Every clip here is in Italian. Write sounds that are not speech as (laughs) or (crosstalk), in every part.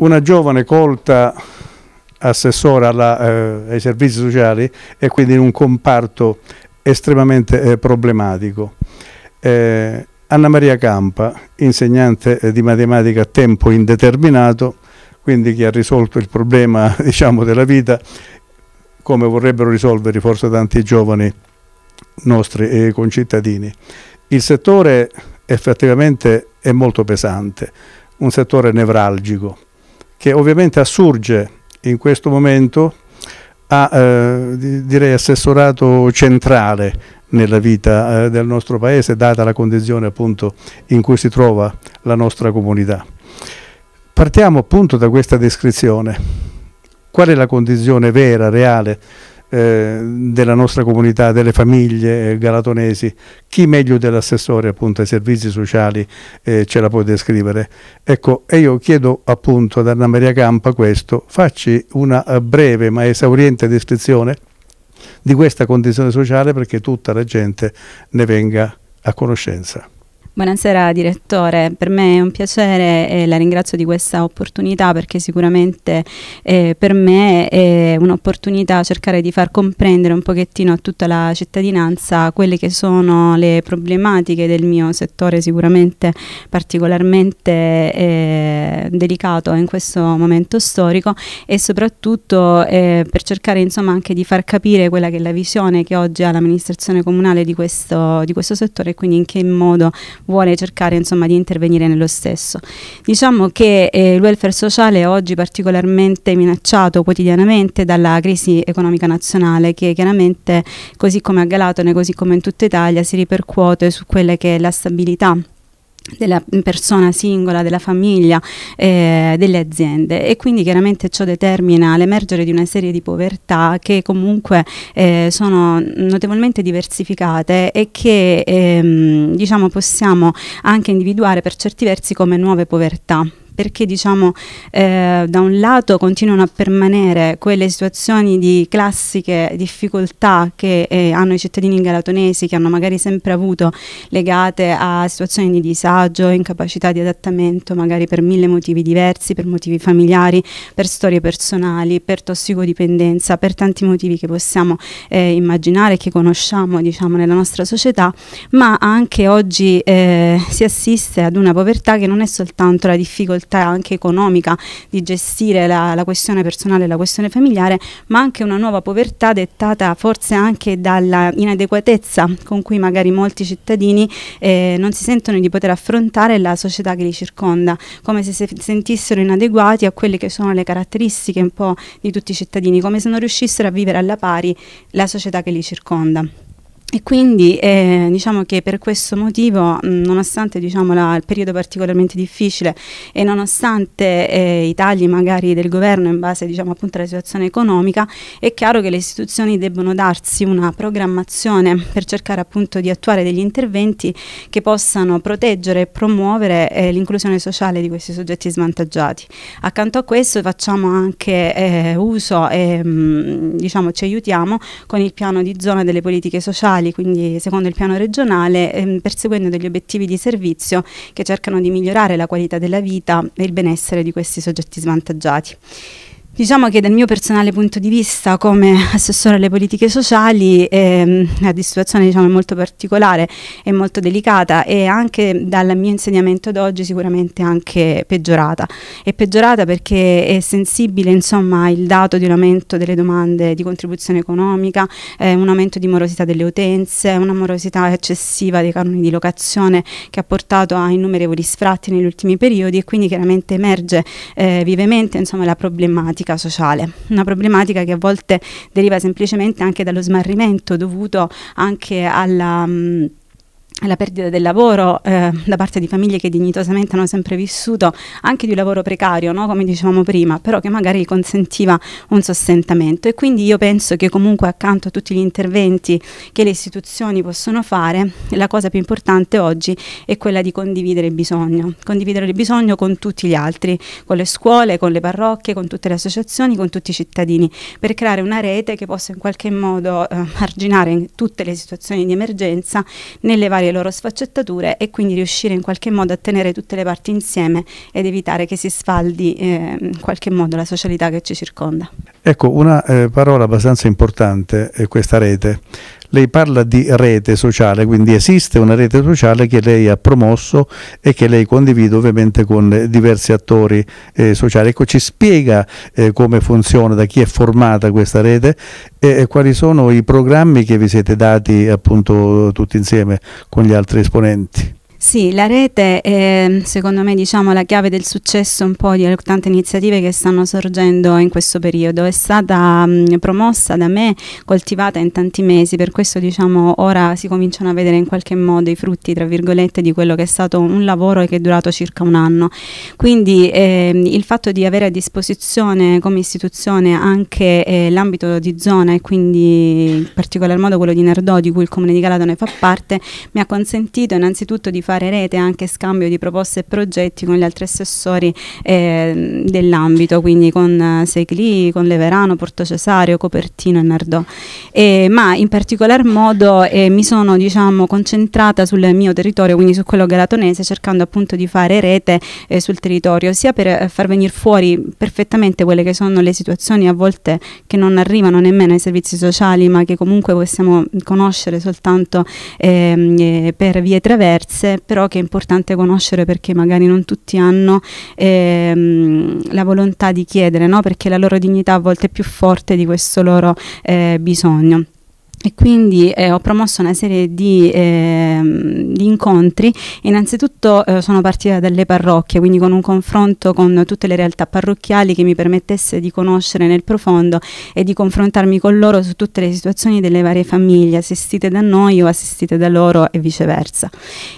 una giovane colta assessora alla, eh, ai servizi sociali e quindi in un comparto estremamente eh, problematico. Eh, Anna Maria Campa, insegnante eh, di matematica a tempo indeterminato, quindi che ha risolto il problema (laughs) diciamo, della vita come vorrebbero risolvere forse tanti giovani nostri eh, concittadini. Il settore effettivamente è molto pesante, un settore nevralgico che ovviamente assurge in questo momento a eh, direi assessorato centrale nella vita eh, del nostro paese, data la condizione appunto in cui si trova la nostra comunità. Partiamo appunto da questa descrizione. Qual è la condizione vera, reale eh, della nostra comunità, delle famiglie eh, galatonesi, chi meglio dell'assessore appunto ai servizi sociali eh, ce la può descrivere. Ecco, e io chiedo appunto ad Anna Maria Campa questo, facci una eh, breve ma esauriente descrizione di questa condizione sociale perché tutta la gente ne venga a conoscenza. Buonasera direttore, per me è un piacere e la ringrazio di questa opportunità perché sicuramente eh, per me è un'opportunità cercare di far comprendere un pochettino a tutta la cittadinanza quelle che sono le problematiche del mio settore sicuramente particolarmente eh, delicato in questo momento storico e soprattutto eh, per cercare insomma anche di far capire quella che è la visione che oggi ha l'amministrazione comunale di questo, di questo settore e quindi in che modo vuole cercare insomma, di intervenire nello stesso. Diciamo che eh, il welfare sociale è oggi particolarmente minacciato quotidianamente dalla crisi economica nazionale che chiaramente così come a Galatone, così come in tutta Italia si ripercuote su quella che è la stabilità della persona singola, della famiglia, eh, delle aziende e quindi chiaramente ciò determina l'emergere di una serie di povertà che comunque eh, sono notevolmente diversificate e che ehm, diciamo possiamo anche individuare per certi versi come nuove povertà perché diciamo eh, da un lato continuano a permanere quelle situazioni di classiche difficoltà che eh, hanno i cittadini galatonesi che hanno magari sempre avuto legate a situazioni di disagio, incapacità di adattamento magari per mille motivi diversi, per motivi familiari, per storie personali, per tossicodipendenza, per tanti motivi che possiamo eh, immaginare e che conosciamo diciamo, nella nostra società, ma anche oggi eh, si assiste ad una povertà che non è soltanto la difficoltà difficoltà anche economica di gestire la, la questione personale e la questione familiare, ma anche una nuova povertà dettata forse anche dalla inadeguatezza con cui magari molti cittadini eh, non si sentono di poter affrontare la società che li circonda, come se si sentissero inadeguati a quelle che sono le caratteristiche un po' di tutti i cittadini, come se non riuscissero a vivere alla pari la società che li circonda. E quindi eh, diciamo che per questo motivo, nonostante diciamo, la, il periodo particolarmente difficile e nonostante eh, i tagli magari del governo in base diciamo, appunto alla situazione economica, è chiaro che le istituzioni debbono darsi una programmazione per cercare appunto di attuare degli interventi che possano proteggere e promuovere eh, l'inclusione sociale di questi soggetti svantaggiati. Accanto a questo facciamo anche eh, uso e mh, diciamo, ci aiutiamo con il piano di zona delle politiche sociali ambientali, quindi secondo il piano regionale, ehm, perseguendo degli obiettivi di servizio che cercano di migliorare la qualità della vita e il benessere di questi soggetti svantaggiati. Diciamo che dal mio personale punto di vista come assessore alle politiche sociali ehm, la situazione diciamo, è molto particolare e molto delicata e anche dal mio insegnamento d'oggi sicuramente anche peggiorata. È peggiorata perché è sensibile insomma, il dato di un aumento delle domande di contribuzione economica, eh, un aumento di morosità delle utenze, una morosità eccessiva dei canoni di locazione che ha portato a innumerevoli sfratti negli ultimi periodi e quindi chiaramente emerge eh, vivemente insomma, la problematica problematica sociale, una problematica che a volte deriva semplicemente anche dallo smarrimento dovuto anche alla... Mh, mm, la perdita del lavoro eh, da parte di famiglie che dignitosamente hanno sempre vissuto anche di un lavoro precario, no? come dicevamo prima, però che magari consentiva un sostentamento e quindi io penso che comunque accanto a tutti gli interventi che le istituzioni possono fare, la cosa più importante oggi è quella di condividere il bisogno, condividere il bisogno con tutti gli altri, con le scuole, con le parrocchie, con tutte le associazioni, con tutti i cittadini, per creare una rete che possa in qualche modo eh, arginare tutte le situazioni di emergenza nelle varie le loro sfaccettature e quindi riuscire in qualche modo a tenere tutte le parti insieme ed evitare che si sfaldi eh, in qualche modo la socialità che ci circonda. Ecco, una eh, parola abbastanza importante è eh, questa rete. Lei parla di rete sociale, quindi esiste una rete sociale che lei ha promosso e che lei condivide ovviamente con eh, diversi attori eh, sociali. Ecco, ci spiega eh, come funziona, da chi è formata questa rete e, e, quali sono i programmi che vi siete dati appunto tutti insieme con gli altri esponenti. Sì, la rete è secondo me diciamo, la chiave del successo un po' di tante iniziative che stanno sorgendo in questo periodo. È stata mh, mm, promossa da me, coltivata in tanti mesi, per questo diciamo, ora si cominciano a vedere in qualche modo i frutti tra virgolette di quello che è stato un lavoro che è durato circa un anno. Quindi eh, il fatto di avere a disposizione come istituzione anche eh, l'ambito di zona e quindi in particolar modo quello di Nardò di cui il comune di ne fa parte, mi ha consentito innanzitutto di fare fare rete anche scambio di proposte e progetti con gli altri assessori eh, dell'ambito, quindi con eh, Segli, con Leverano, Porto Cesario, Copertino e Nardò. Eh, ma in particolar modo eh, mi sono diciamo, concentrata sul mio territorio, quindi su quello galatonese, cercando appunto di fare rete eh, sul territorio, sia per eh, far venire fuori perfettamente quelle che sono le situazioni a volte che non arrivano nemmeno ai servizi sociali, ma che comunque possiamo conoscere soltanto ehm, per vie traverse, però che è importante conoscere perché magari non tutti hanno ehm, la volontà di chiedere, no? perché la loro dignità a volte è più forte di questo loro eh, bisogno. E quindi eh, ho promosso una serie di, eh, di incontri, innanzitutto eh, sono partita dalle parrocchie, quindi con un confronto con tutte le realtà parrocchiali che mi permettesse di conoscere nel profondo e di confrontarmi con loro su tutte le situazioni delle varie famiglie, assistite da noi o assistite da loro e viceversa.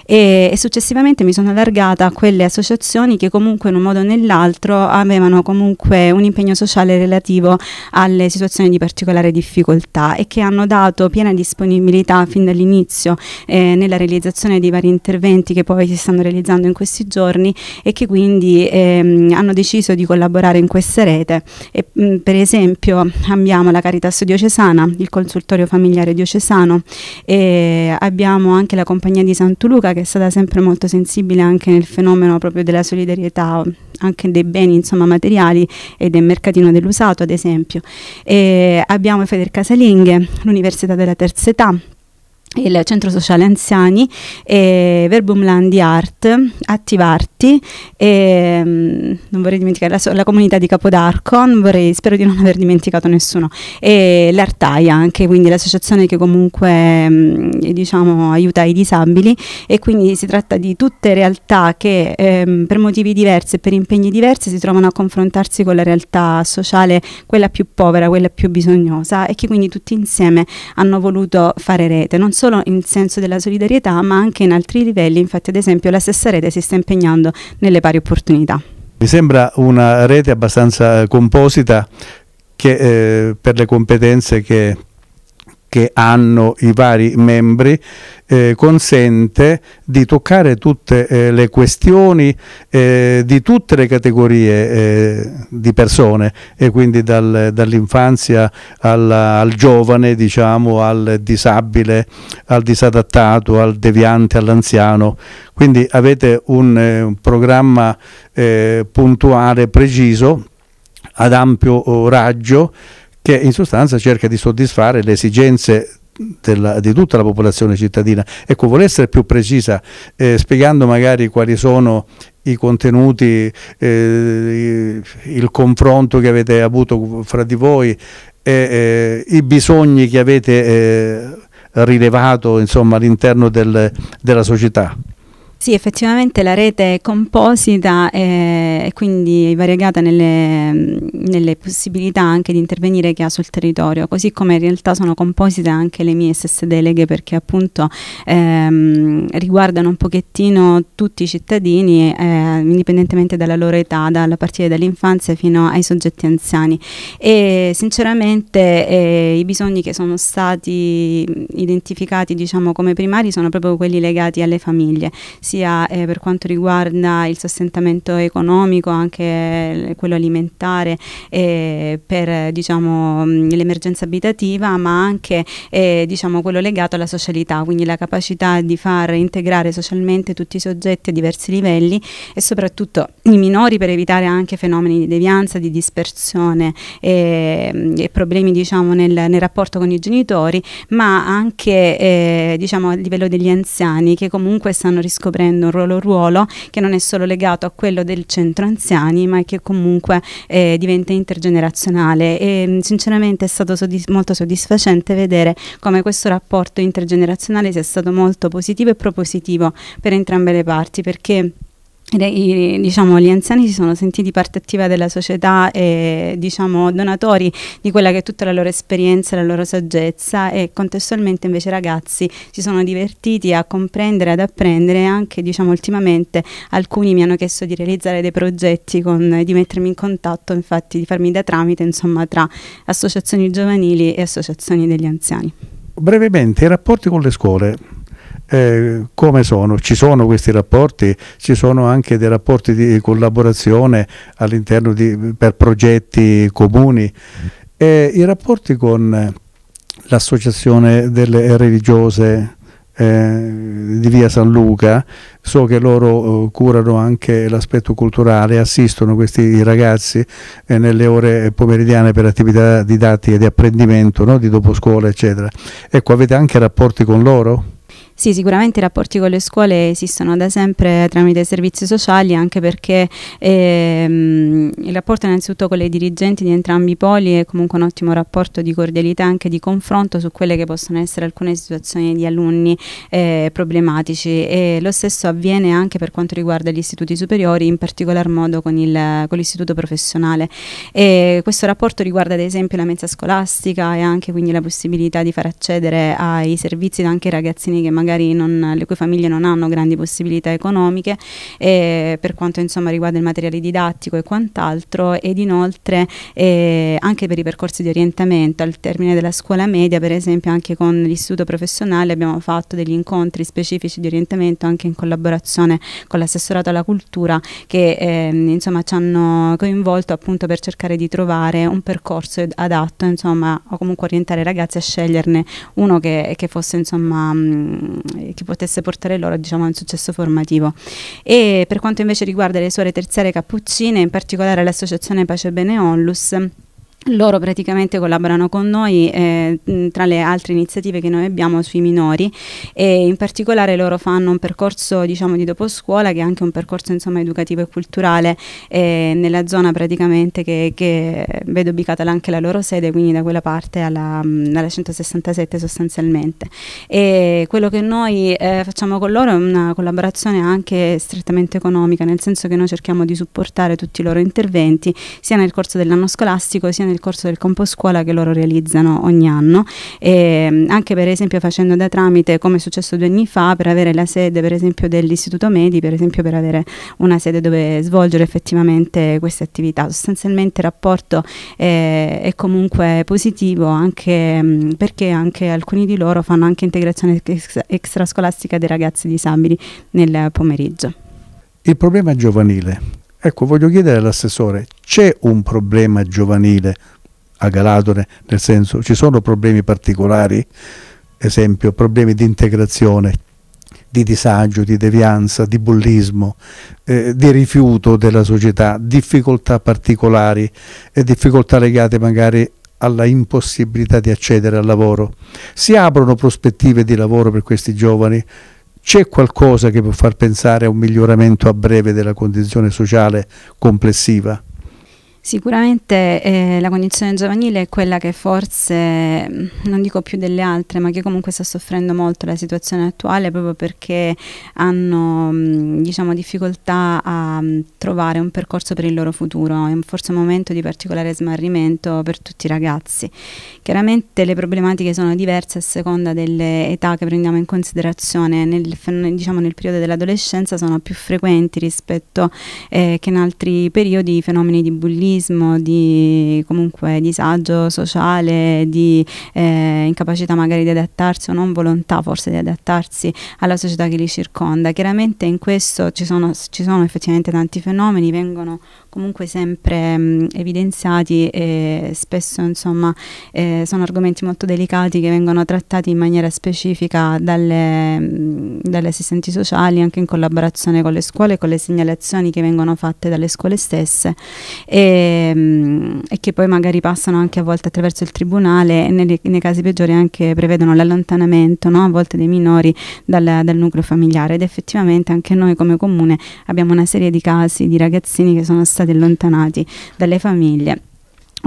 E, e successivamente mi sono allargata a quelle associazioni che comunque in un modo o nell'altro avevano comunque un impegno sociale relativo alle situazioni di particolare difficoltà e che hanno dato dato piena disponibilità fin dall'inizio eh, nella realizzazione di vari interventi che poi si stanno realizzando in questi giorni e che quindi ehm, hanno deciso di collaborare in questa rete. E, mh, mm, per esempio abbiamo la Caritas diocesana, il consultorio familiare diocesano, e abbiamo anche la compagnia di Sant'Uluca che è stata sempre molto sensibile anche nel fenomeno proprio della solidarietà anche dei beni insomma, materiali e del mercatino dell'usato ad esempio. E abbiamo Feder Casalinghe, l'Università della Terza Età, il centro sociale anziani e Verbumlandi Art, Attivarti e mm, non vorrei dimenticare la, la comunità di Capodarco, vorrei, spero di non aver dimenticato nessuno e l'Artaia anche, quindi l'associazione che comunque mm, diciamo, aiuta i disabili e quindi si tratta di tutte realtà che ehm, per motivi diversi e per impegni diversi si trovano a confrontarsi con la realtà sociale, quella più povera, quella più bisognosa e che quindi tutti insieme hanno voluto fare rete, non so solo in senso della solidarietà ma anche in altri livelli, infatti ad esempio la stessa rete si sta impegnando nelle pari opportunità. Mi sembra una rete abbastanza composita che, eh, per le competenze che che hanno i vari membri eh, consente di toccare tutte eh, le questioni eh, di tutte le categorie eh, di persone e quindi dal, dall'infanzia al, al, giovane, diciamo, al disabile, al disadattato, al deviante, all'anziano. Quindi avete un, eh, un programma eh, puntuale, preciso, ad ampio raggio che in sostanza cerca di soddisfare le esigenze della, di tutta la popolazione cittadina. Ecco, vuole essere più precisa eh, spiegando magari quali sono i contenuti, eh, il confronto che avete avuto fra di voi, eh, i bisogni che avete eh, rilevato all'interno del, della società. Sì, effettivamente la rete è composita e quindi variegata nelle, nelle, possibilità anche di intervenire che ha sul territorio, così come in realtà sono composite anche le mie stesse deleghe perché appunto ehm, riguardano un pochettino tutti i cittadini eh, indipendentemente dalla loro età, dalla partire dall'infanzia fino ai soggetti anziani e sinceramente eh, i bisogni che sono stati identificati diciamo come primari sono proprio quelli legati alle famiglie sia eh, per quanto riguarda il sostentamento economico, anche eh, quello alimentare eh, per diciamo, l'emergenza abitativa, ma anche eh, diciamo, quello legato alla socialità, quindi la capacità di far integrare socialmente tutti i soggetti a diversi livelli e soprattutto i minori per evitare anche fenomeni di devianza, di dispersione e, e problemi diciamo, nel, nel, rapporto con i genitori, ma anche diciamo, a livello degli anziani che comunque stanno riscoprendo riprende un ruolo, ruolo che non è solo legato a quello del centro anziani ma che comunque eh, diventa intergenerazionale e mm, sinceramente è stato soddisf molto soddisfacente vedere come questo rapporto intergenerazionale sia stato molto positivo e propositivo per entrambe le parti perché i, diciamo, gli anziani si sono sentiti parte attiva della società e diciamo, donatori di quella che è tutta la loro esperienza, la loro saggezza e contestualmente invece i ragazzi si sono divertiti a comprendere, ad apprendere anche diciamo, ultimamente alcuni mi hanno chiesto di realizzare dei progetti, con, di mettermi in contatto, infatti di farmi da tramite insomma, tra associazioni giovanili e associazioni degli anziani. Brevemente, i rapporti con le scuole eh, come sono? Ci sono questi rapporti? Ci sono anche dei rapporti di collaborazione all'interno per progetti comuni? E I rapporti con l'associazione delle religiose eh, di via San Luca, so che loro eh, curano anche l'aspetto culturale, assistono questi ragazzi eh, nelle ore pomeridiane per attività didattiche di apprendimento, no? di dopo scuola eccetera. Ecco, avete anche rapporti con loro? Sì, sicuramente i rapporti con le scuole esistono da sempre tramite i servizi sociali anche perché ehm, il rapporto innanzitutto con le dirigenti di entrambi i poli è comunque un ottimo rapporto di cordialità e anche di confronto su quelle che possono essere alcune situazioni di alunni eh, problematici e lo stesso avviene anche per quanto riguarda gli istituti superiori in particolar modo con, l'istituto professionale e questo rapporto riguarda ad esempio la mensa scolastica e anche quindi la possibilità di far accedere ai servizi anche i ragazzini che magari magari non, le cui famiglie non hanno grandi possibilità economiche eh, per quanto insomma, riguarda il materiale didattico e quant'altro ed inoltre eh, anche per i percorsi di orientamento al termine della scuola media per esempio anche con l'istituto professionale abbiamo fatto degli incontri specifici di orientamento anche in collaborazione con l'assessorato alla cultura che eh, insomma, ci hanno coinvolto appunto per cercare di trovare un percorso adatto insomma, o comunque orientare i ragazzi a sceglierne uno che, che fosse insomma mh, mm, Ehm, che potesse portare loro diciamo, a un successo formativo. E per quanto invece riguarda le suore terziarie cappuccine, in particolare l'associazione Pace Bene Onlus, loro praticamente collaborano con noi eh, tra le altre iniziative che noi abbiamo sui minori e in particolare loro fanno un percorso diciamo di dopo scuola che è anche un percorso insomma educativo e culturale eh, nella zona praticamente che, che vedo ubicata anche la loro sede quindi da quella parte alla, alla 167 sostanzialmente e quello che noi eh, facciamo con loro è una collaborazione anche strettamente economica nel senso che noi cerchiamo di supportare tutti i loro interventi sia nel corso dell'anno scolastico sia nel nel corso del Composcuola che loro realizzano ogni anno, e, ehm, anche per esempio facendo da tramite come è successo due anni fa per avere la sede per esempio dell'Istituto Medi, per esempio per avere una sede dove svolgere effettivamente queste attività. Sostanzialmente il rapporto è, eh, è comunque positivo anche mm, perché anche alcuni di loro fanno anche integrazione ex extrascolastica dei ragazzi disabili nel pomeriggio. Il problema giovanile Ecco, voglio chiedere all'assessore, c'è un problema giovanile a Galatore, nel senso ci sono problemi particolari, esempio problemi di integrazione, di disagio, di devianza, di bullismo, eh, di rifiuto della società, difficoltà particolari e difficoltà legate magari alla impossibilità di accedere al lavoro. Si aprono prospettive di lavoro per questi giovani? C'è qualcosa che può far pensare a un miglioramento a breve della condizione sociale complessiva? Sicuramente eh, la condizione giovanile è quella che forse, mm, non dico più delle altre, ma che comunque sta soffrendo molto la situazione attuale proprio perché hanno mm, diciamo, difficoltà a mm, trovare un percorso per il loro futuro. È forse un momento di particolare smarrimento per tutti i ragazzi. Chiaramente le problematiche sono diverse a seconda delle età che prendiamo in considerazione. Nel, diciamo, nel periodo dell'adolescenza sono più frequenti rispetto eh, che in altri periodi i fenomeni di bullismo bullismo, di comunque disagio sociale, di eh, incapacità magari di adattarsi o non volontà forse di adattarsi alla società che li circonda. Chiaramente in questo ci sono, ci sono effettivamente tanti fenomeni, vengono comunque sempre mh, mm, evidenziati e spesso insomma eh, sono argomenti molto delicati che vengono trattati in maniera specifica dalle, mh, mm, dalle assistenti sociali anche in collaborazione con le scuole, con le segnalazioni che vengono fatte dalle scuole stesse e Ehm, e, che poi magari passano anche a volte attraverso il tribunale e nei, nei casi peggiori anche prevedono l'allontanamento no? a volte dei minori dal, dal, nucleo familiare ed effettivamente anche noi come comune abbiamo una serie di casi di ragazzini che sono stati allontanati dalle famiglie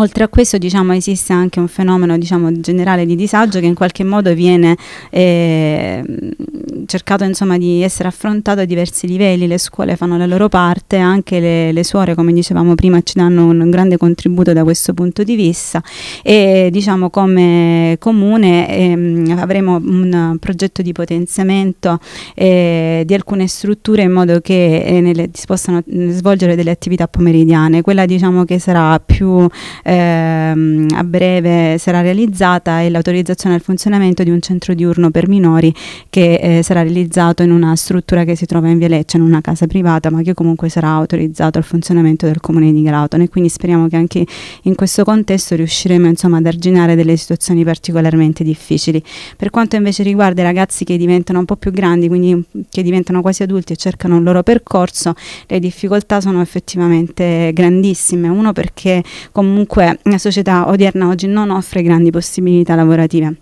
Oltre a questo diciamo, esiste anche un fenomeno diciamo, generale di disagio che in qualche modo viene eh, cercato insomma, di essere affrontato a diversi livelli, le scuole fanno la loro parte, anche le, le suore come dicevamo prima ci danno un, grande contributo da questo punto di vista e diciamo, come comune eh, avremo un progetto di potenziamento eh, di alcune strutture in modo che eh, nelle, si possano svolgere delle attività pomeridiane, quella diciamo, che sarà più ehm, a breve sarà realizzata è l'autorizzazione al funzionamento di un centro diurno per minori che eh, sarà realizzato in una struttura che si trova in Via Lecce, in una casa privata, ma che comunque sarà autorizzato al funzionamento del comune di Graton e quindi speriamo che anche in questo contesto riusciremo insomma, ad arginare delle situazioni particolarmente difficili. Per quanto invece riguarda i ragazzi che diventano un po' più grandi, quindi che diventano quasi adulti e cercano un loro percorso, le difficoltà sono effettivamente grandissime, uno perché comunque comunque la società odierna oggi non offre grandi possibilità lavorative.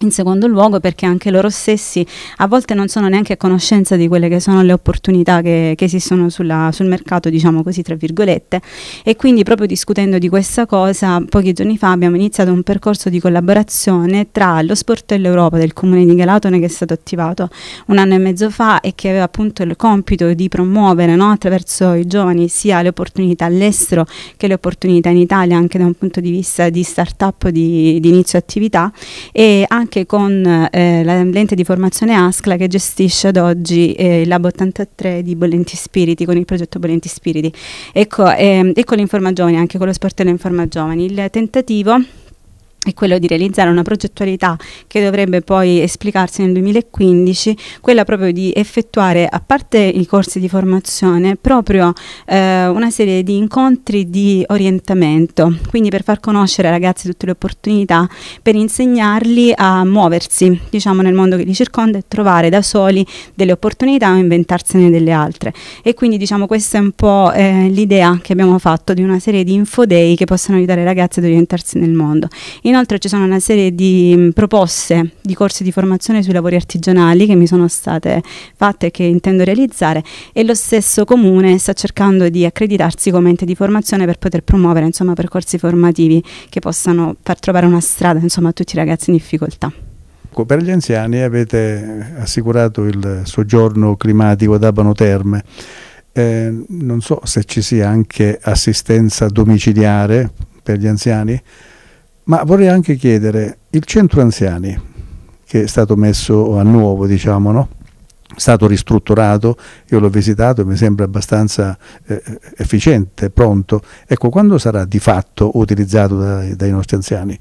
In secondo luogo perché anche loro stessi a volte non sono neanche a conoscenza di quelle che sono le opportunità che, che esistono sulla, sul mercato, diciamo così, tra virgolette. E quindi proprio discutendo di questa cosa, pochi giorni fa abbiamo iniziato un percorso di collaborazione tra lo sport e l'Europa del comune di Galatone che è stato attivato un anno e mezzo fa e che aveva appunto il compito di promuovere no, attraverso i giovani sia le opportunità all'estero che le opportunità in Italia anche da un punto di vista di start-up di, di inizio attività e anche anche con eh, lente di formazione ASCLA che gestisce ad oggi eh, il Lab 83 di Bolenti Spiriti, con il progetto Bolenti Spiriti. Ecco, eh, e con l'Informa Giovani, anche con lo sportello Informa Giovani. Il tentativo è quello di realizzare una progettualità che dovrebbe poi esplicarsi nel 2015, quella proprio di effettuare, a parte i corsi di formazione, proprio eh, una serie di incontri di orientamento, quindi per far conoscere ai ragazzi tutte le opportunità, per insegnarli a muoversi diciamo, nel mondo che li circonda e trovare da soli delle opportunità o inventarsene delle altre. E quindi diciamo, questa è un po' eh, l'idea che abbiamo fatto di una serie di infodei che possono aiutare i ragazzi ad orientarsi nel mondo. Inoltre ci sono una serie di mh, mm, proposte di corsi di formazione sui lavori artigianali che mi sono state fatte e che intendo realizzare e lo stesso comune sta cercando di accreditarsi come ente di formazione per poter promuovere insomma, percorsi formativi che possano far trovare una strada insomma, a tutti i ragazzi in difficoltà. Ecco, per gli anziani avete assicurato il soggiorno climatico ad Abano Terme. Eh, non so se ci sia anche assistenza domiciliare per gli anziani. Ma vorrei anche chiedere, il centro anziani, che è stato messo a nuovo, diciamo, no? stato ristrutturato, io l'ho visitato e mi sembra abbastanza eh, eh efficiente, pronto. Ecco, quando sarà di fatto utilizzato dai, dai nostri anziani?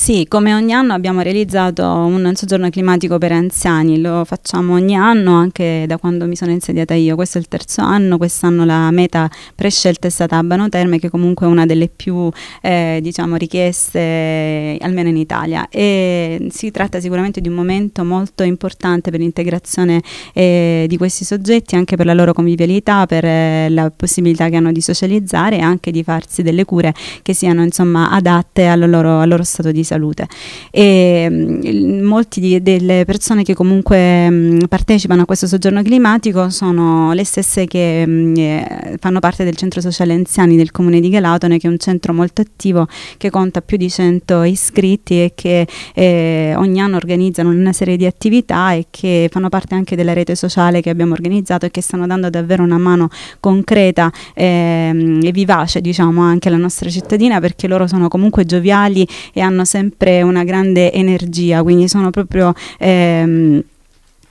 Sì, come ogni anno abbiamo realizzato un soggiorno climatico per anziani, lo facciamo ogni anno anche da quando mi sono insediata io, questo è il terzo anno, quest'anno la meta prescelta è stata Abano Terme che comunque è una delle più eh, diciamo, richieste eh, almeno in Italia e si tratta sicuramente di un momento molto importante per l'integrazione eh, di questi soggetti, anche per la loro convivialità, per eh, la possibilità che hanno di socializzare e anche di farsi delle cure che siano insomma, adatte al loro, al loro stato di salute. E, mm, molti delle persone che comunque mm, partecipano a questo soggiorno climatico sono le stesse che mm, eh, fanno parte del centro sociale anziani del comune di Galatone, che è un centro molto attivo che conta più di 100 iscritti e che eh, ogni anno organizzano una serie di attività e che fanno parte anche della rete sociale che abbiamo organizzato e che stanno dando davvero una mano concreta ehm, e vivace diciamo anche alla nostra cittadina perché loro sono comunque gioviali e hanno sempre sempre una grande energia, quindi sono proprio... Ehm,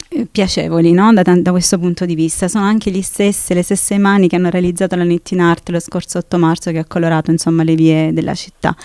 eh, piacevoli no? da, da, questo punto di vista. Sono anche stesse, le stesse mani che hanno realizzato la Nettin Art lo scorso 8 marzo che ha colorato insomma, le vie della città.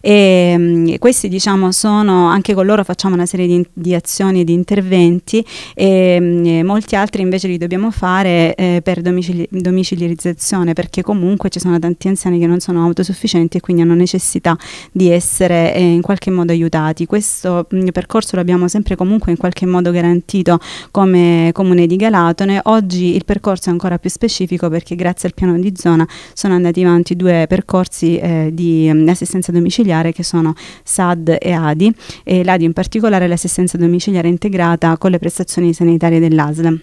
E, mh, mm, questi diciamo sono, anche con loro facciamo una serie di, di azioni e di interventi e, mh, mm, e, molti altri invece li dobbiamo fare eh, per domicili domiciliarizzazione perché comunque ci sono tanti anziani che non sono autosufficienti e quindi hanno necessità di essere eh, in qualche modo aiutati. Questo mh, mm, percorso l'abbiamo sempre comunque in qualche modo garantito come comune di Galatone. Oggi il percorso è ancora più specifico perché grazie al piano di zona sono andati avanti due percorsi eh, di mh, mm, assistenza domiciliare che sono SAD e ADI e l'ADI in particolare l'assistenza domiciliare integrata con le prestazioni sanitarie dell'ASL.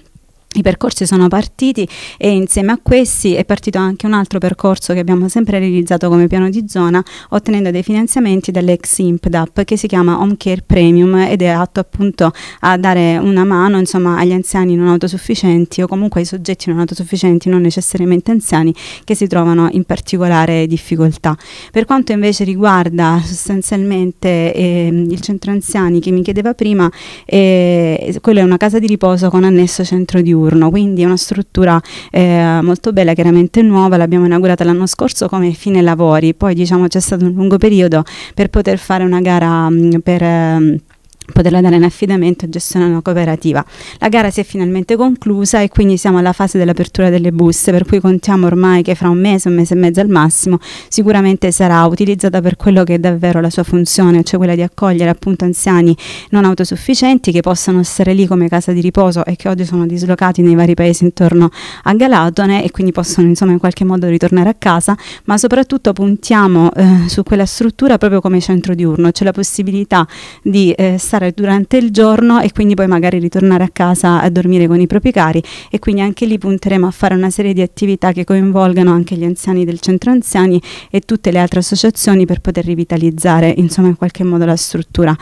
I percorsi sono partiti e insieme a questi è partito anche un altro percorso che abbiamo sempre realizzato come piano di zona ottenendo dei finanziamenti dall'ex IMPDAP che si chiama Home Care Premium ed è atto appunto a dare una mano insomma, agli anziani non autosufficienti o comunque ai soggetti non autosufficienti non necessariamente anziani che si trovano in particolare difficoltà. Per quanto invece riguarda sostanzialmente eh, il centro anziani che mi chiedeva prima, eh, quella è una casa di riposo con annesso centro di diurno, quindi è una struttura eh, molto bella, chiaramente nuova, l'abbiamo inaugurata l'anno scorso come fine lavori, poi diciamo c'è stato un lungo periodo per poter fare una gara mh, mm, per... Eh, poterla dare in affidamento e gestionare una cooperativa. La gara si è finalmente conclusa e quindi siamo alla fase dell'apertura delle buste, per cui contiamo ormai che fra un mese, un mese e mezzo al massimo, sicuramente sarà utilizzata per quello che è davvero la sua funzione, cioè quella di accogliere appunto anziani non autosufficienti che possano stare lì come casa di riposo e che oggi sono dislocati nei vari paesi intorno a Galatone e quindi possono insomma in qualche modo ritornare a casa, ma soprattutto puntiamo eh, su quella struttura proprio come centro diurno, cioè la possibilità di eh, stare fare durante il giorno e quindi poi magari ritornare a casa a dormire con i propri cari e quindi anche lì punteremo a fare una serie di attività che coinvolgano anche gli anziani del centro anziani e tutte le altre associazioni per poter rivitalizzare insomma in qualche modo la struttura.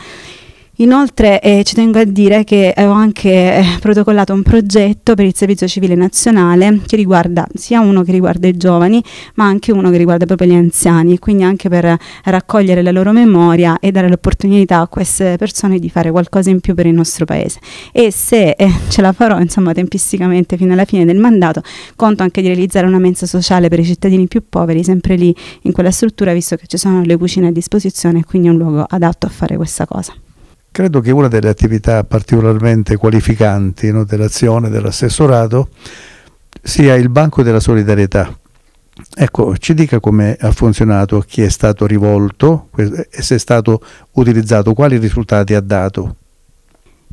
Inoltre eh, ci tengo a dire che ho anche eh, protocollato un progetto per il Servizio Civile Nazionale che riguarda sia uno che riguarda i giovani ma anche uno che riguarda proprio gli anziani, quindi anche per raccogliere la loro memoria e dare l'opportunità a queste persone di fare qualcosa in più per il nostro paese. E se eh, ce la farò insomma tempisticamente fino alla fine del mandato, conto anche di realizzare una mensa sociale per i cittadini più poveri, sempre lì in quella struttura, visto che ci sono le cucine a disposizione e quindi è un luogo adatto a fare questa cosa. Credo che una delle attività particolarmente qualificanti no, dell'azione dell'assessorato sia il Banco della Solidarietà. Ecco, ci dica come ha funzionato, a chi è stato rivolto e se è stato utilizzato, quali risultati ha dato.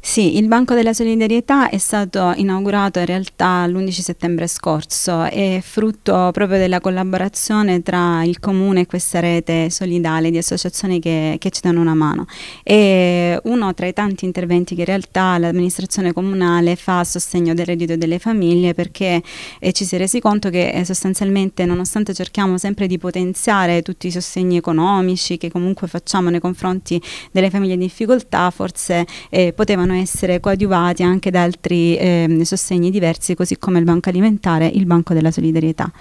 Sì, il Banco della Solidarietà è stato inaugurato in realtà l'11 settembre scorso, è frutto proprio della collaborazione tra il Comune e questa rete solidale di associazioni che, che ci danno una mano. È uno tra i tanti interventi che in realtà l'amministrazione comunale fa a sostegno del reddito delle famiglie perché eh, ci si è resi conto che eh, sostanzialmente nonostante cerchiamo sempre di potenziare tutti i sostegni economici che comunque facciamo nei confronti delle famiglie in difficoltà, forse eh, potevano essere coadiuvati anche da altri eh, sostegni diversi, così come il banco alimentare, e il banco della solidarietà.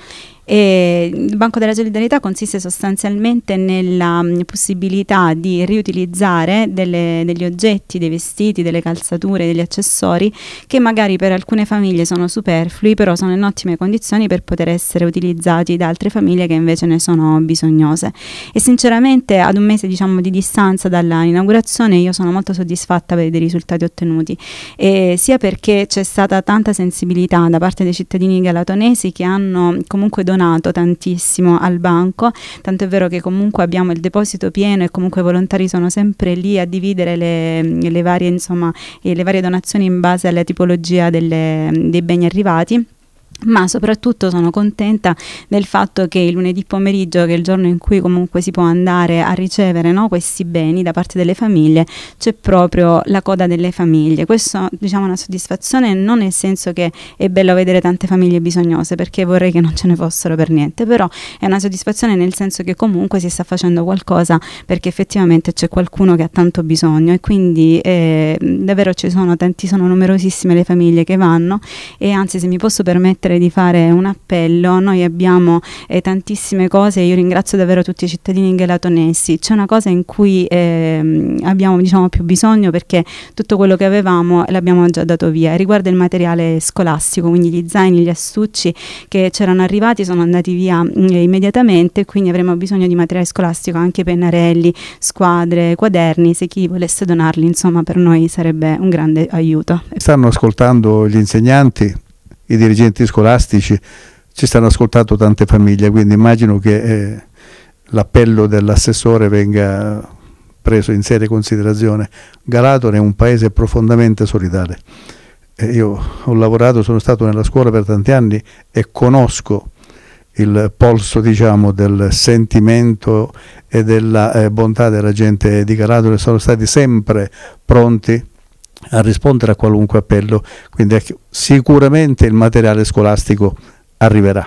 E il Banco della Solidarietà consiste sostanzialmente nella mm, possibilità di riutilizzare delle, degli oggetti, dei vestiti, delle calzature, degli accessori che magari per alcune famiglie sono superflui, però sono in ottime condizioni per poter essere utilizzati da altre famiglie che invece ne sono bisognose. E sinceramente ad un mese diciamo, di distanza dalla inaugurazione io sono molto soddisfatta per i risultati ottenuti, e sia perché c'è stata tanta sensibilità da parte dei cittadini galatonesi che hanno comunque donato donato tantissimo al banco, tanto è vero che comunque abbiamo il deposito pieno e comunque i volontari sono sempre lì a dividere le, le, varie, insomma, eh, le varie donazioni in base alla tipologia delle, dei beni arrivati ma soprattutto sono contenta del fatto che il lunedì pomeriggio, che è il giorno in cui comunque si può andare a ricevere no, questi beni da parte delle famiglie, c'è proprio la coda delle famiglie. Questa diciamo, è una soddisfazione non nel senso che è bello vedere tante famiglie bisognose, perché vorrei che non ce ne fossero per niente, però è una soddisfazione nel senso che comunque si sta facendo qualcosa perché effettivamente c'è qualcuno che ha tanto bisogno e quindi eh, davvero ci sono tanti, sono numerosissime le famiglie che vanno e anzi se mi posso permettere permettere di fare un appello, noi abbiamo eh, tantissime cose, io ringrazio davvero tutti i cittadini gelatonesi, c'è una cosa in cui eh, abbiamo diciamo, più bisogno perché tutto quello che avevamo l'abbiamo già dato via, riguarda il materiale scolastico, quindi gli zaini, gli astucci che c'erano arrivati sono andati via eh, immediatamente, quindi avremo bisogno di materiale scolastico anche pennarelli, squadre, quaderni, se chi volesse donarli insomma per noi sarebbe un grande aiuto. Stanno ascoltando gli insegnanti i dirigenti scolastici, ci stanno ascoltando tante famiglie, quindi immagino che eh, l'appello dell'assessore venga preso in seria considerazione. Galatone è un paese profondamente solidale. Eh, io ho lavorato, sono stato nella scuola per tanti anni e conosco il polso diciamo, del sentimento e della eh, bontà della gente di Galatone, sono stati sempre pronti a rispondere a qualunque appello, quindi sicuramente il materiale scolastico arriverà.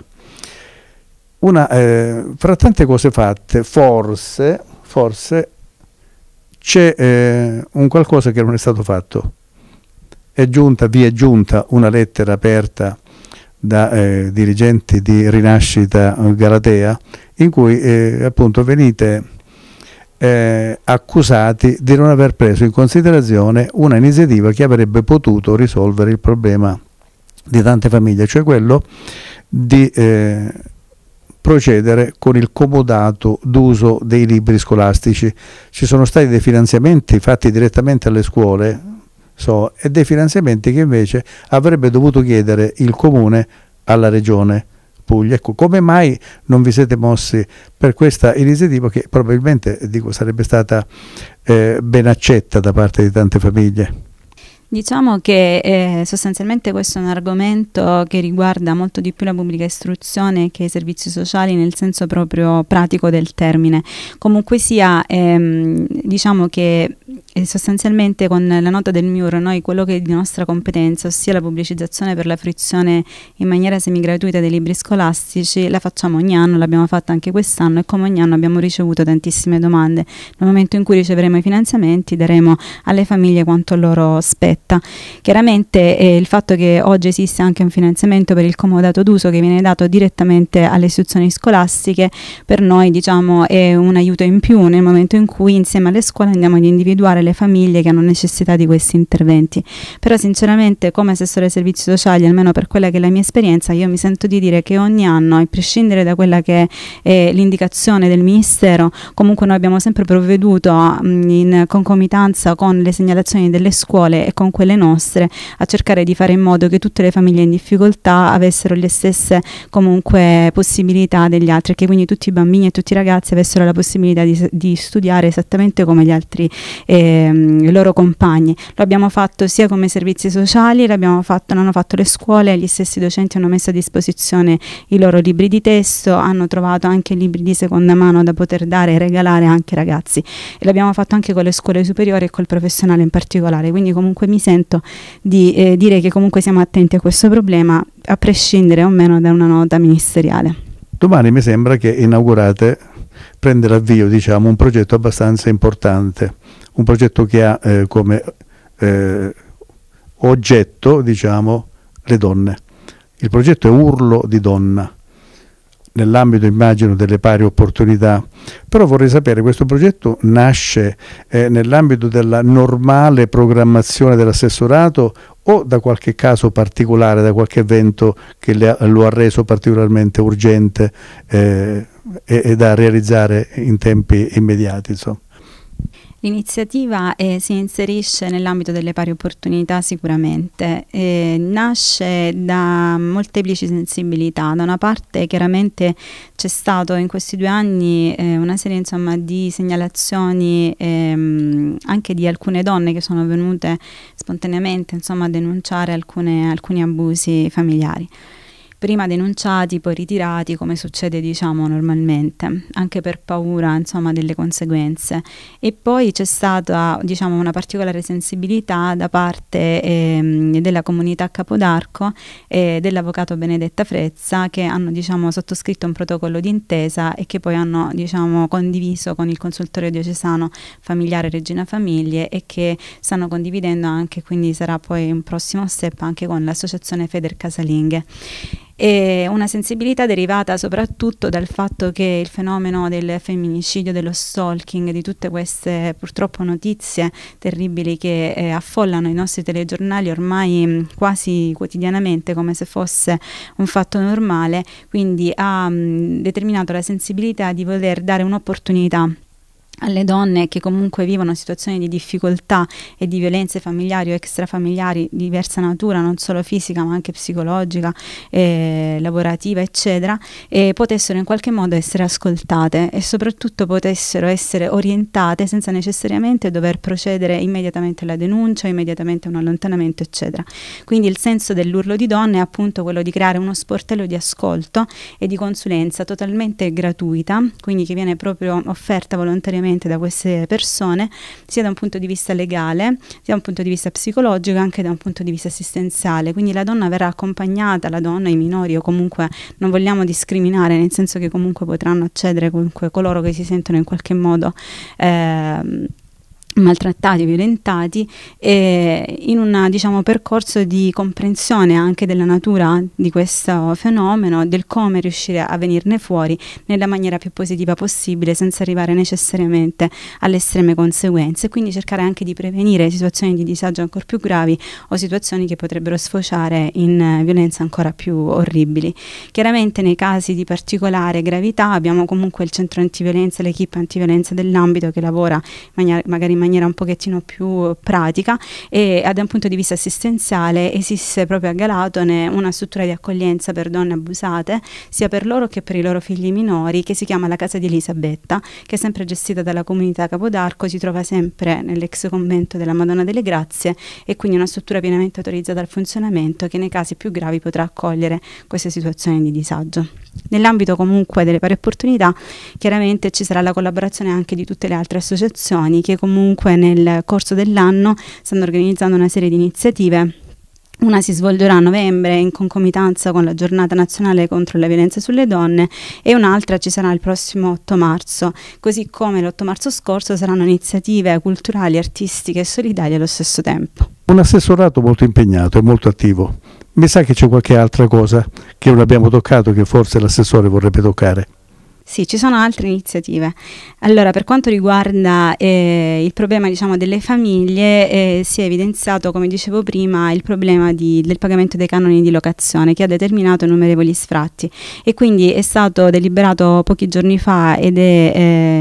Una, eh, fra tante cose fatte, forse, forse c'è eh, un qualcosa che non è stato fatto. È giunta, vi è giunta una lettera aperta da eh, dirigenti di Rinascita Galatea in cui eh, appunto venite eh, accusati di non aver preso in considerazione una iniziativa che avrebbe potuto risolvere il problema di tante famiglie, cioè quello di eh, procedere con il comodato d'uso dei libri scolastici. Ci sono stati dei finanziamenti fatti direttamente alle scuole so, e dei finanziamenti che invece avrebbe dovuto chiedere il comune alla regione. Puglia. Ecco, come mai non vi siete mossi per questa iniziativa che probabilmente dico, sarebbe stata eh, ben accetta da parte di tante famiglie? Diciamo che eh, sostanzialmente questo è un argomento che riguarda molto di più la pubblica istruzione che i servizi sociali nel senso proprio pratico del termine. Comunque sia, ehm, diciamo che e sostanzialmente con la nota del MIUR noi quello che è di nostra competenza, ossia la pubblicizzazione per la fruizione in maniera semigratuita dei libri scolastici, la facciamo ogni anno, l'abbiamo fatta anche quest'anno e come ogni anno abbiamo ricevuto tantissime domande. Nel momento in cui riceveremo i finanziamenti daremo alle famiglie quanto loro spetta. Chiaramente eh, il fatto che oggi esiste anche un finanziamento per il comodato d'uso che viene dato direttamente alle istituzioni scolastiche, per noi diciamo è un aiuto in più nel momento in cui insieme alle scuole andiamo ad individuare le famiglie che hanno necessità di questi interventi. Però sinceramente come assessore ai servizi sociali, almeno per quella che è la mia esperienza, io mi sento di dire che ogni anno, a prescindere da quella che è l'indicazione del Ministero, comunque noi abbiamo sempre provveduto mh, in concomitanza con le segnalazioni delle scuole e con quelle nostre a cercare di fare in modo che tutte le famiglie in difficoltà avessero le stesse comunque possibilità degli altri, che quindi tutti i bambini e tutti i ragazzi avessero la possibilità di, di studiare esattamente come gli altri eh, Ehm, i loro compagni. Lo abbiamo fatto sia come servizi sociali, l'abbiamo fatto, l'hanno fatto le scuole, gli stessi docenti hanno messo a disposizione i loro libri di testo, hanno trovato anche libri di seconda mano da poter dare e regalare anche ai ragazzi e l'abbiamo fatto anche con le scuole superiori e col professionale in particolare, quindi comunque mi sento di eh, dire che comunque siamo attenti a questo problema a prescindere o meno da una nota ministeriale. Domani mi sembra che inaugurate prende l'avvio diciamo, un progetto abbastanza importante, un progetto che ha eh, come eh, oggetto diciamo, le donne. Il progetto è Urlo di donna, nell'ambito immagino delle pari opportunità, però vorrei sapere, questo progetto nasce eh, nell'ambito della normale programmazione dell'assessorato o da qualche caso particolare, da qualche evento che ha, lo ha reso particolarmente urgente eh, e, e, da realizzare in tempi immediati? Insomma. L'iniziativa eh, si inserisce nell'ambito delle pari opportunità sicuramente, eh, nasce da molteplici sensibilità, da una parte chiaramente c'è stato in questi due anni eh, una serie insomma, di segnalazioni ehm, anche di alcune donne che sono venute spontaneamente insomma, a denunciare alcune, alcuni abusi familiari prima denunciati, poi ritirati, come succede diciamo normalmente, anche per paura insomma delle conseguenze. E poi c'è stata diciamo una particolare sensibilità da parte eh, della comunità Capodarco e dell'avvocato Benedetta Frezza che hanno diciamo sottoscritto un protocollo d'intesa e che poi hanno diciamo condiviso con il consultorio diocesano familiare Regina Famiglie e che stanno condividendo anche quindi sarà poi un prossimo step anche con l'associazione Feder Casalinghe e una sensibilità derivata soprattutto dal fatto che il fenomeno del femminicidio, dello stalking, di tutte queste purtroppo notizie terribili che eh, affollano i nostri telegiornali ormai mm, quasi quotidianamente come se fosse un fatto normale, quindi ha mh, mm, determinato la sensibilità di voler dare un'opportunità alle donne che comunque vivono situazioni di difficoltà e di violenze familiari o extrafamiliari di diversa natura, non solo fisica ma anche psicologica, eh, lavorativa, eccetera, eh, potessero in qualche modo essere ascoltate e soprattutto potessero essere orientate senza necessariamente dover procedere immediatamente alla denuncia, immediatamente a un allontanamento, eccetera. Quindi il senso dell'urlo di donne è appunto quello di creare uno sportello di ascolto e di consulenza totalmente gratuita, quindi che viene proprio offerta volontariamente direttamente da queste persone, sia da un punto di vista legale, sia da un punto di vista psicologico, anche da un punto di vista assistenziale. Quindi la donna verrà accompagnata, la donna, i minori o comunque non vogliamo discriminare, nel senso che comunque potranno accedere comunque coloro che si sentono in qualche modo. Eh, maltrattati, violentati e in un diciamo, percorso di comprensione anche della natura di questo fenomeno, del come riuscire a venirne fuori nella maniera più positiva possibile senza arrivare necessariamente alle estreme conseguenze, quindi cercare anche di prevenire situazioni di disagio ancora più gravi o situazioni che potrebbero sfociare in violenze ancora più orribili. Chiaramente nei casi di particolare gravità abbiamo comunque il centro antiviolenza, l'equipe antiviolenza dell'ambito che lavora magari in maniera maniera un pochettino più eh, pratica e da un punto di vista assistenziale esiste proprio a Galatone una struttura di accoglienza per donne abusate sia per loro che per i loro figli minori che si chiama la Casa di Elisabetta che è sempre gestita dalla comunità Capodarco, si trova sempre nell'ex convento della Madonna delle Grazie e quindi una struttura pienamente autorizzata al funzionamento che nei casi più gravi potrà accogliere queste situazioni di disagio. Nell'ambito comunque delle pari opportunità chiaramente ci sarà la collaborazione anche di tutte le altre associazioni che comunque comunque nel corso dell'anno stanno organizzando una serie di iniziative una si svolgerà a novembre in concomitanza con la giornata nazionale contro la violenza sulle donne e un'altra ci sarà il prossimo 8 marzo, così come l'8 marzo scorso saranno iniziative culturali, artistiche e solidali allo stesso tempo. Un assessorato molto impegnato e molto attivo. Mi sa che c'è qualche altra cosa che non abbiamo toccato che forse l'assessore vorrebbe toccare. Sì, ci sono altre iniziative. Allora, per quanto riguarda eh, il problema diciamo, delle famiglie, eh, si è evidenziato, come dicevo prima, il problema di, del pagamento dei canoni di locazione che ha determinato innumerevoli sfratti e quindi è stato deliberato pochi giorni fa ed è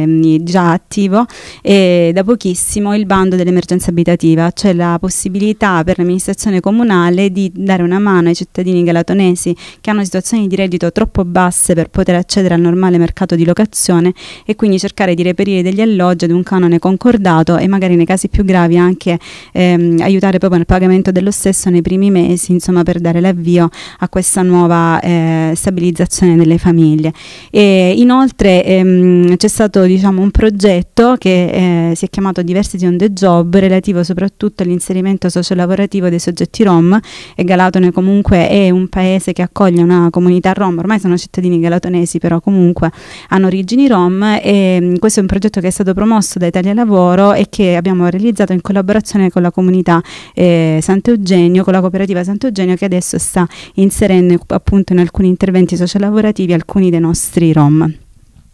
eh, già attivo da pochissimo il bando dell'emergenza abitativa, cioè la possibilità per l'amministrazione comunale di dare una mano ai cittadini galatonesi che hanno situazioni di reddito troppo basse per poter accedere al normale mercato mercato di locazione e quindi cercare di reperire degli alloggi ad un canone concordato e magari nei casi più gravi anche ehm, aiutare proprio nel pagamento dello stesso nei primi mesi, insomma per dare l'avvio a questa nuova eh, stabilizzazione delle famiglie. E inoltre ehm, c'è stato diciamo, un progetto che eh, si è chiamato Diversity on the Job relativo soprattutto all'inserimento sociolavorativo dei soggetti rom e Galatone comunque è un paese che accoglie una comunità rom, ormai sono cittadini galatonesi però comunque hanno origini rom e mm, questo è un progetto che è stato promosso da Italia Lavoro e che abbiamo realizzato in collaborazione con la comunità eh, Sant'Eugenio, con la cooperativa Sant'Eugenio che adesso sta inserendo appunto in alcuni interventi sociolavorativi alcuni dei nostri rom.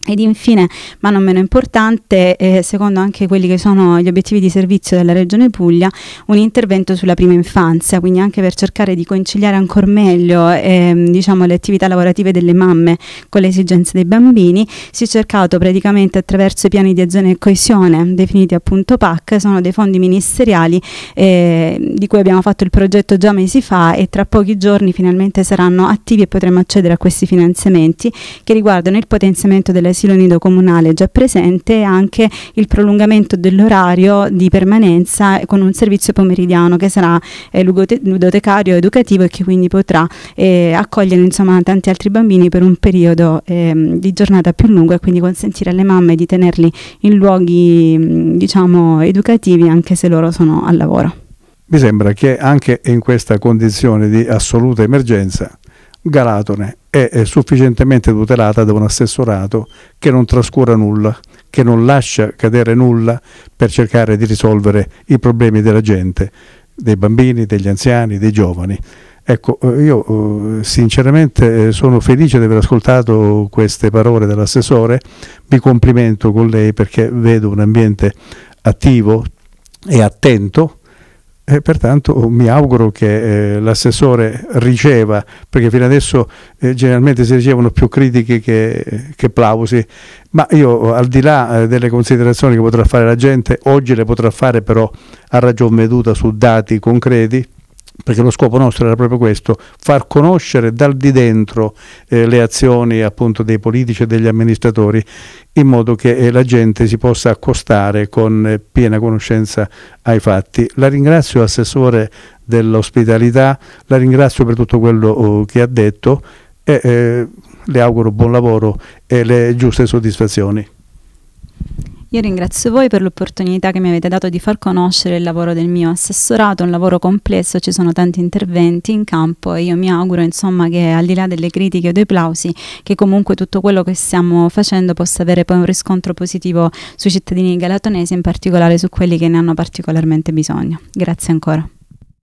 Ed infine, ma non meno importante, eh, secondo anche quelli che sono gli obiettivi di servizio della Regione Puglia, un intervento sulla prima infanzia, quindi anche per cercare di conciliare ancora meglio eh, diciamo, le attività lavorative delle mamme con le esigenze dei bambini, si è cercato praticamente attraverso i piani di azione e coesione, definiti appunto PAC, sono dei fondi ministeriali eh, di cui abbiamo fatto il progetto già mesi fa e tra pochi giorni finalmente saranno attivi e potremo accedere a questi finanziamenti che riguardano il potenziamento delle dell'asilo nido comunale già presente e anche il prolungamento dell'orario di permanenza con un servizio pomeridiano che sarà eh, ludotecario educativo e che quindi potrà eh, accogliere insomma, tanti altri bambini per un periodo ehm, di giornata più lungo e quindi consentire alle mamme di tenerli in luoghi mm, diciamo educativi anche se loro sono al lavoro. Mi sembra che anche in questa condizione di assoluta emergenza Galatone è sufficientemente tutelata da un assessorato che non trascura nulla, che non lascia cadere nulla per cercare di risolvere i problemi della gente, dei bambini, degli anziani, dei giovani. Ecco, eh, io eh, sinceramente eh, sono felice di aver ascoltato queste parole dell'assessore, mi complimento con lei perché vedo un ambiente attivo e attento e pertanto oh, mi auguro che eh, l'assessore riceva, perché fino adesso eh, generalmente si ricevono più critiche che, che, plausi, ma io al di là eh, delle considerazioni che potrà fare la gente, oggi le potrà fare però a ragion veduta su dati concreti, perché lo scopo nostro era proprio questo, far conoscere dal di dentro eh, le azioni appunto dei politici e degli amministratori in modo che eh, la gente si possa accostare con eh, piena conoscenza ai fatti. La ringrazio Assessore dell'ospitalità, la ringrazio per tutto quello oh, che ha detto e eh, le auguro buon lavoro e le giuste soddisfazioni. Io ringrazio voi per l'opportunità che mi avete dato di far conoscere il lavoro del mio assessorato, un lavoro complesso, ci sono tanti interventi in campo e io mi auguro insomma che al di là delle critiche o dei plausi che comunque tutto quello che stiamo facendo possa avere poi un riscontro positivo sui cittadini galatonesi, in particolare su quelli che ne hanno particolarmente bisogno. Grazie ancora.